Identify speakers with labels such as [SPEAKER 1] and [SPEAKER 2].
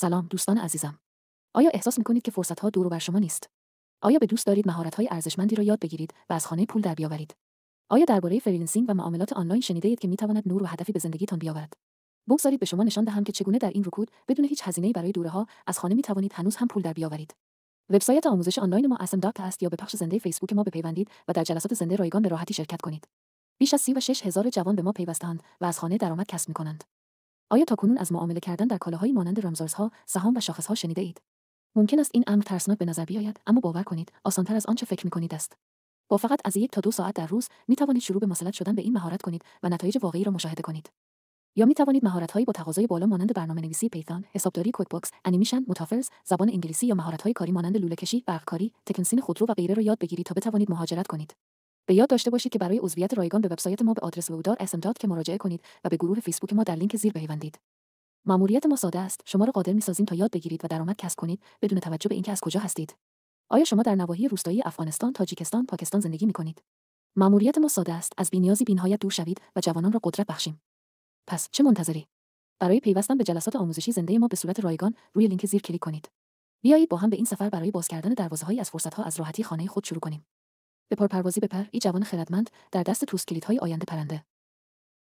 [SPEAKER 1] سلام دوستان عزیزم. آیا احساس میکنید که فرصت ها دور بر شما نیست؟ آیا به دوست دارید مهارت های ارزشمندی را یاد بگیرید و از خانه پول در بیاورید؟ آیا درباره فریلنسینگ و معاملات آنلاین شنیده اید که میتواند نور و هدفی به زندگیتان بیاورد؟ بگذارید به شما نشان دهم که چگونه در این رکود بدون هیچ هزینه برای دوره ها از خانه می توانید هنوز هم پول در بیاورید. وبسایت آموزش آنلاین ما اسم است یا به پخش زنده فیسبوک ما بپیوندید و در جلسات زنده رایگان به راحتی شرکت کنید. بیش از هزار جوان به ما پیوستند و از خانه درآمد کسب می کنند. آیا کنون از معامله کردن در کالاهایی مانند رمزارزها، سهام و شاخصها شنیده اید؟ ممکن است این امر ترسناک به نظر بیاید، اما باور کنید، آسانتر از آنچه فکر کنید است. با فقط از یک تا دو ساعت در روز می توانید شروع به مسلط شدن به این مهارت کنید و نتایج واقعی را مشاهده کنید. یا می توانید هایی با تقاضای بالا مانند نویسی پیتان، حسابداری بوکس، انیمیشن، متافرز، زبان انگلیسی یا های کاری مانند لوله کشی برقکاری، تکنسین خودرو و غیره را یاد بگیرید تا بتوانید مهاجرت کنید. به یاد داشته باشید که برای عضویت رایگان به وبسایت ما به آدرس ودار که مراجعه کنید و به گروه فیسبوک ما در لینک زیر پیوندید ماموریت ما ساده است. شما را قادر می‌سازیم تا یاد بگیرید و درآمد کسب کنید بدون توجه به اینکه از کجا هستید. آیا شما در نواحی روستایی افغانستان، تاجیکستان، پاکستان زندگی می‌کنید؟ ماموریت ما ساده است. از بینیازی بینهایت دور شوید و جوانان را قدرت بخشیم. پس چه منتظری؟ برای پیوستن به جلسات آموزشی زنده ما به صورت رایگان روی لینک زیر کلیک کنید. بیایید با هم به این سفر برای باز کردن دروازه‌های از فرصت‌ها از راحتی خانه خود شروع کنیم. به پرپروازی بپر ای جوان خردمند در دست توست کلیدهای آینده پرنده